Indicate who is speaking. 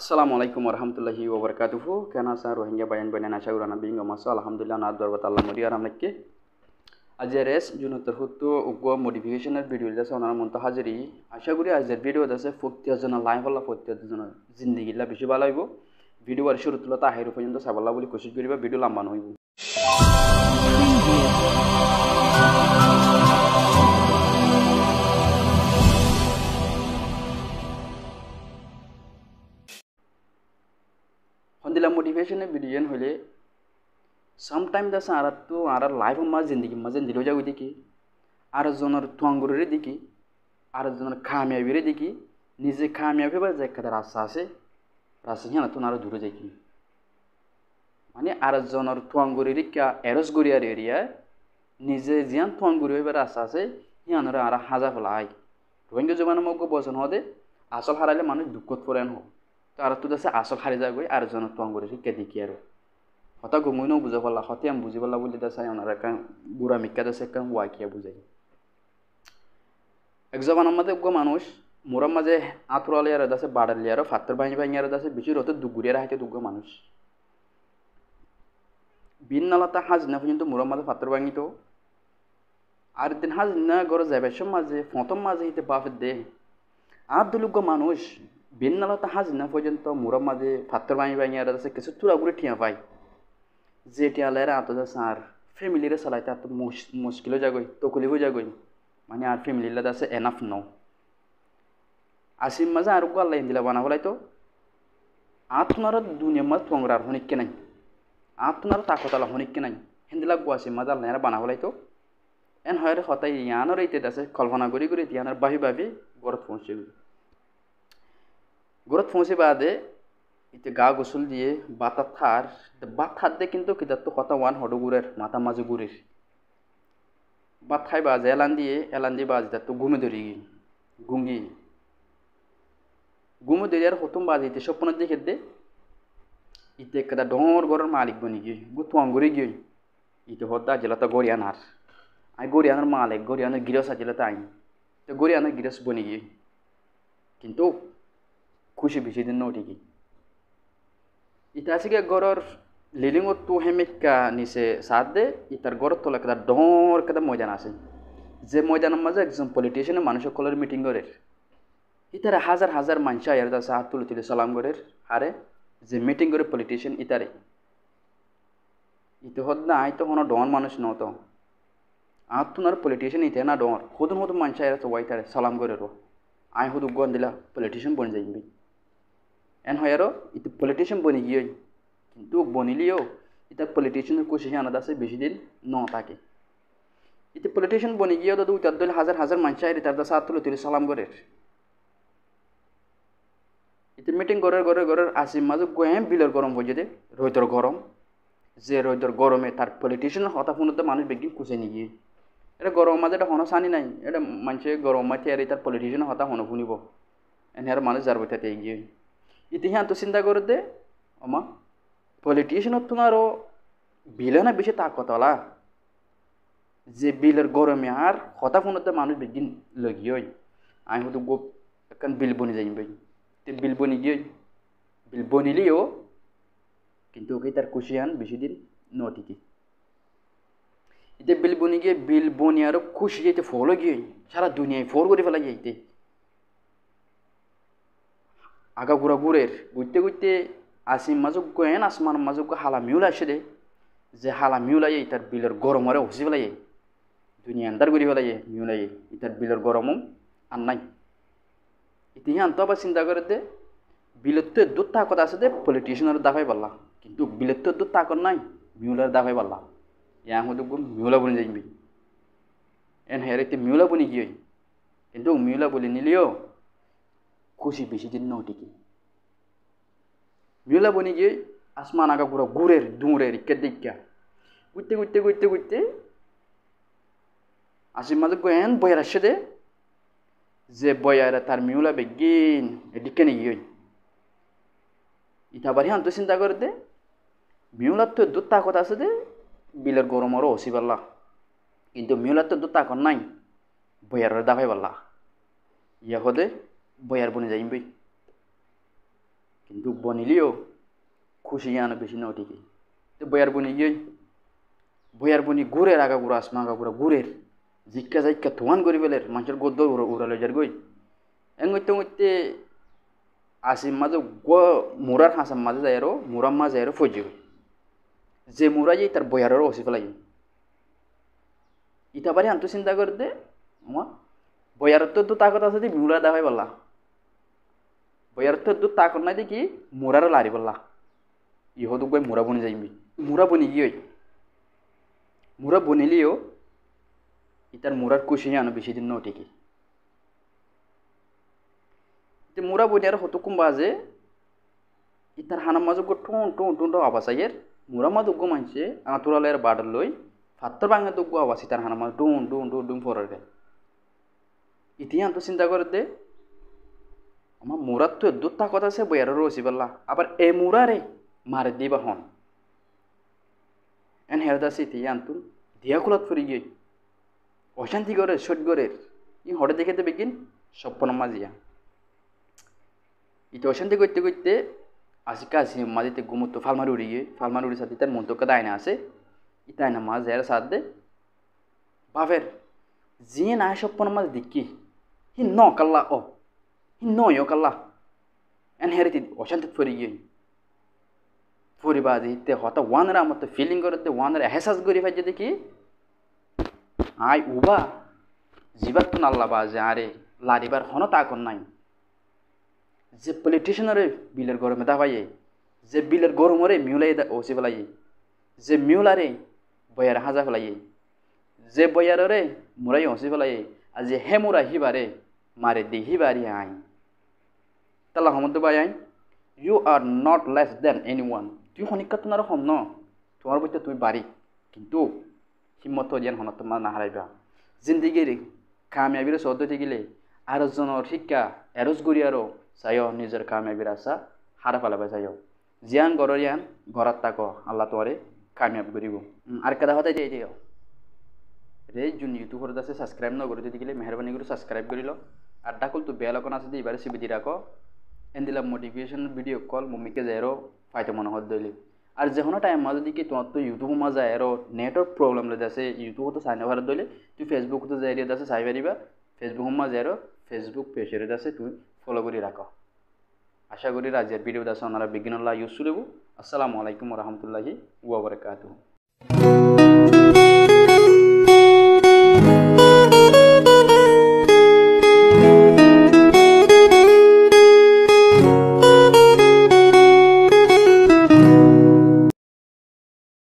Speaker 1: আসসালামু আলাইকুম রহমতুল্লাহি ওবরকাতুহু কেন আছেন রোহিঙ্গা বায়ন বাইন আশা করি আনা বিঙ্গ মাসা আলহামদুলিল্লাহ নাদ দরবত আল্লাহ মরি আর আমাকে আজের রেস জুনতর হুত উগ মডিফিকেশনের ভিডিও যাচ্ছে ওনার মন তো আশা করি আজের ভিডিও আছে ফোর্টি জনের লাইফ হল ফোর্টি জনের জিন্দগিলা বেশি ভালো হইব ভিডিও আর শুরু তুলতে আহের পর্যন্ত সাবল্লা বলে কোশিশ করিবা ভিডিও লম্বা নহিব अलहमदिल्ला मोटिवेशन वीडियो हले समटाइम दस आरा तो आरा लाइफ मा जिंदगी मजे दिलो जाओ দেখি आरो जनर थुआंगुरे देखी आरो जनर खामियाबिरे देखी নিজে খামিয়াবি বা যেখানে রাস্তা আছে রাস্তা হিয়ানা তো আরো দূরে যাইকি মানে আরেকজনের তুয়াঙ্গুরির এরস গড়িয়ার এরিয়ায় নিজে জিয়ান তুয়াঙ্গুরি হইবার রাস্তা আছে হিয়ানোর আর হাজা ফেলা হয় রোহিঙ্গা জমানো মগ্য বচন দে আসল হারাইলে মানুষ দুঃখত পড়েন হোক তো আৰু তোৰ আছে আচল সাৰি গৈ আৰু জনত পংগুৰি শিক্ষা দিকি আৰু হতা গমই ন বুজা পালা হতে আমি বুজি পালা বুলি দা চাই ওনার একা গুড়া আছে দাসে একা ওয়াকিয়া বুঝাই একজন আমাদের গো মানুষ মোরা মাঝে আঁতরালে আর দাসে বাড়ালে আর ফাত্তর ভাঙি ভাঙি আর দাসে বেশি রতে দুগুরিয়া রাখাইতে দুগ্গ মানুষ বিন নালাতা হাজ না পর্যন্ত মোরা মাঝে ফাত্তর ভাঙিত আর দিন হাজ না গড় যাবে মাঝে ফতম মাঝে হিতে বাপ দে আর দুলুগ্গ মানুষ বেন্নালত হাজিনা পর্যন্ত মুরব মাঝে ফাত্তর বাঙি বাঙি আর আছে কিছু তুরাগুড়ি ঠিয়া পাই যে টিয়ালের আত আর ফ্যামিলির চালাইতে আত মুশকিলও যাগই তকলিও যাগই মানে আর ফ্যামিলির আছে এনাফ নও আসিম মাঝে আর আল্লাহ ইন্দিলা বানা হলাই তো আত্মার দুনিয়া মাঝ টংরার কে নাই আত্মার তাকতালা কে নাই হিন্দিলা গুয়াসিম মাঝে আল্লাহ বানা হলাই তো এন হয় হতাই ইয়ানোর এইতে আছে কল্পনা করি করি ইয়ানোর বাহি বাহি গড়ত পৌঁছে গেল গোরত পৌঁছে বাদে এতে গা গোসল দিয়ে বাতা থার বাত দে কিন্তু কিতার তো কথা ওয়ান হডগুরের মাথা মাঝে গুড়ির বাত খাই বাজে এলান দিয়ে এলান দিয়ে বাজ তো ঘুমে ধরি গুঙ্গি ঘুমে ধরি আর হতম বাজে ইতে স্বপ্ন দেখে দে ইতে কেদা ডর গরের মালিক বনি গিয়ে গু তুয়াঙ্গুরি গিয়ে ইতে হতা জেলাতা গড়িয়ানার আই গড়িয়ানার মালিক গড়িয়ানার গিরস আছে তাই আইন তো গড়িয়ানার গিরস বনি গিয়ে কিন্তু ಕುಶಿಬಿಸಿದನ್ನು ಒಟಿಗಿ ಇತಾಸಿಗೆ ಗೊರರ್ ಲಿಲಿಂಗು ತು ಹೆಮಿಕ್ಕ ನಿಸೆ ಸಾಧ್ಯ ಇತರ ಗೊರ ತೊಲಕದ ಡೋರ್ ಕದ ಮೈದಾನ আছে যে ময়দানের মাঝে একজন পলিটিশিয়ানে মানুষের কলের মিটিং করে ইতারে হাজার হাজার মানুষ এর দাসে হাত তুলে তুলে সালাম করে আরে যে মিটিং করে পলিটিশিয়ান ইতারে ইতো হদ না আইতো তো হন ডন মানুষ নত আর তুনার পলিটিশিয়ান ইতে না ডর হুদুন হুদুন মানুষ এর তো ওয়াইতারে সালাম করে রো আই হুদু গন দিলা পলিটিশিয়ান বন যাইবি এনহায়ারও ইতি পলিটিশিয়ান বনি গিয়ে কিন্তু বনিলেও ইতা পলিটিশিয়ানের কোশিশে আনাদা আছে বেশি দিন ন থাকে ইতি পলিটিশিয়ান বনি গিয়েও দাদু উতাদ্দল হাজার হাজার মানুষের তার দাসা আত্মুল তুলি সালাম গরের ইতি মিটিং গরের গরের গরের আসি মাঝে গোয়েম বিলের গরম হয়ে যেতে রোহিতর গরম যে রোহিতর গরমে তার পলিটিশিয়ান হতাফুনত মানুষ বেগিন কুচে নিয়ে এটা গরম মাঝে এটা হনো সানি নাই এটা মানুষের গরম মাঝে আর তার পলিটিশিয়ান হতা হনো শুনিব এনে আর মানুষ যার বইতে গিয়ে তো চিন্তা দে ಇತಿಹಾಂತು ಸಿಂದಾಗಿರುತ್ತೆ তোমার ও ಹೊತ್ತುನಾರು না বেশি ತಾಕೋತಲ್ಲ যে বিলের গরমে আর হতা ফোনতে মানুষ বেগিন লগিয়ই আমি হয়তো গোপ একখান বিল বনি যাই বই তে বিল বনি গিয়ে বিল বনিলিও কিন্তু ওকে তার হান বেশি দিন নটিকি এতে বিল বনি গিয়ে বিল বনি আরও খুশি যেতে ফলও গিয়ে সারা দুনিয়ায় ফল করে ফেলা যাইতে আগাগুড়া গুড়ের গুঁড়তে গুঁড়তে আসিম মাজক গয়েন আসমান মাজক হালা মিউল আসে দে যে হালা মিউলাই ইটার বিলের গরমরে হুসি ফেলাই দুনিয়া আন্দার গুড়ি ফেলাই মিউলাই ইটার বিলের গরমম আর নাই ইতিহাস আনতে আবার চিন্তা করে দে বিলেতে দুধ তাকত আছে দে পলিটিশিয়ানের দাফাই পারলা কিন্তু বিলেতে দুধ তাকত নাই মিউলার দাফাই পারলা ইয়া হয়তো মিউলা বলে যাইবি এন হের মিউলা বলি কি কিন্তু মিউলা বলি নিলেও খুশি বেশি দিন নটিকে বিলা বনি গিয়ে আসমান আগা পুরো দুঁড়ের দূরের দিকা ঘুরতে ঘুরতে ঘুরতে ঘুরতে আসিম মাঝে গয়েন বয়ের আসছে যে বয়ারা তার মিউলা বেগিন এদিকে নিয়ে বাড়ি হান্ত চিন্তা করে দে মিউলার তো দু তাকত আছে দে বিলের গরমরও হসি পারলা কিন্তু মিউলার তো দু তাকত নাই বয়ারের দাফাই পারলা ইয়া হদে বয়ার বনে যাইম বই কিন্তু বনিলেও খুশি আনো বেশি না ওটিকে তো বয়ার বনি গিয়ে বয়ার বনি গুড়ের আগা গুড়া আসমা আগা গুড়া গুড়ের জিজ্ঞা জাইক্কা ধোয়ান করি পেলের মানুষের গদ্য উড়া লই যার গই এঙ্গতে ওইতে আসিম মাঝে গ মুরার হাসাম মাঝে যায় আরো মুরাম মাঝে আরো ফজ যে মুরা যাই তার বয়ারও অসি পেলাই ইটা বাড়ি আন্ত চিন্তা করতে দে বয়ারের তো তো তাকত আছে মুরা দেখাই পাল্লা ಒಯರ್ಥದ್ದು ತಾಕೊಂಡದಕ್ಕೆ ಮೂರರಲ್ಲಿ ಲಾರಿಬಲ್ಲ ಈ ಹೋದಕ್ಕೆ ಮೂರ ಬುನಿ ಜಾಯಿಬಿ ಮೂರ ಬುನಿಗಿಯೋಯ್ ಮೂರ ಬುನಿಲಿಯೋ ইতার মুরার খুশি আনো বেশি দিন নটিকি মুরা বনি আর হতো কুম্বা যে ইতার হানা মাজু গো টুন টুন টুন আবাসাইয়ের মুরা মা দুগ্গো মানছে আঁতুরালের বাডার লই ফাত্তর বাঙা দুগ্গো আবাস ইতার হানা মাজু টুন টুন টুন টুন ফরার গে ইতি আন্ত চিন্তা করে দে আমার মুরার তো দুটা কথা সে বইয়ারও রসি বললা আবার এ মুরারে মার দিবা হন এন হেরদা সিতি আনতুন দিয়া খোলাত ফুরি গিয়ে অশান্তি করে শট করে ই হটে দেখে দেবে কিন সপ্পন মাজিয়া ইতে অশান্তি করতে করতে আসিকা আসি মাঝিতে গুমুতো ফালমারি উড়ি গিয়ে ফালমারি উড়ি সাথে তার মন্তব্য দায়না আছে ইতায়না মাছ এর সাথ দে বাফের জিয়ে না সপ্পন মাছ দিকি হি ন কাল্লা ও No, yokalla. Inherited Oshantat for you. Furibadi, the hota one ram of the feeling or the one that has as good if I did the I uba Zibatun Allabazare, Ladibar Honotakon nine. The politicianare Biller Gormedavaye, the Biller Gormore Mule the Osivalaye, the Mulare Boyer Hazavalaye, the Boyarore Muray Osivalaye, as the Hemura Hibare, Mare de Hibari Hine. তালা দেবাই আইন you are not less than anyone তুই শনিকা তোমার হম ন তোমার বইতে তুই বাড়ি কিন্তু হিম্মত যেন হন তোমার নাহারাইবা জিন্দিগির কামিয়াবির সদ্য থাকিলে আর জনের শিক্ষা এরজ গড়ি আরো চাইও নিজের কামিয়াবির আশা হারা ফেলাবা চাইও জিয়ান গড়র ইয়ান গড়াত তাকো আল্লাহ তোমারে কামিয়াব করিব আর কেদা হতে যাই দিও রে যোন ইউটিউবর আছে সাবস্ক্রাইব নগরে যদি গেলে মেহরবানি করে সাবস্ক্রাইব করিল আর ডাকল তো বেল অকন আছে দিয়ে এবারে সিবি দি রাখো ಎಂದಿಲ್ಲ ಮೋಟಿವೇಶನ್ ವಿಡಿಯೋ ಕಾಲ್ ಮಮ್ಮಿಗೆ ಜಾಯರೋ ಫಾಯ್ತೆ ಮನ ಹೊದ್ದೊಯ್ಲಿ আর যে কোনো টাইম যদি কি তোমার তো ইউটিউব যায় আর নেটর প্রবলেম লেদে আছে ইউটিউব তো চাই নেবার দলে তুই ফেসবুক তো যাই আছে চাই পারিবা ফেসবুক মাজা আর ফেসবুক পেজের আছে তুমি ফলো করে রাখো আশা করি রাজ্যের ভিডিও আছে ওনারা বিজ্ঞানলা ইউজ চলেব আসসালামু আলাইকুম রহমতুল্লাহি ওয়াবারকাতুহ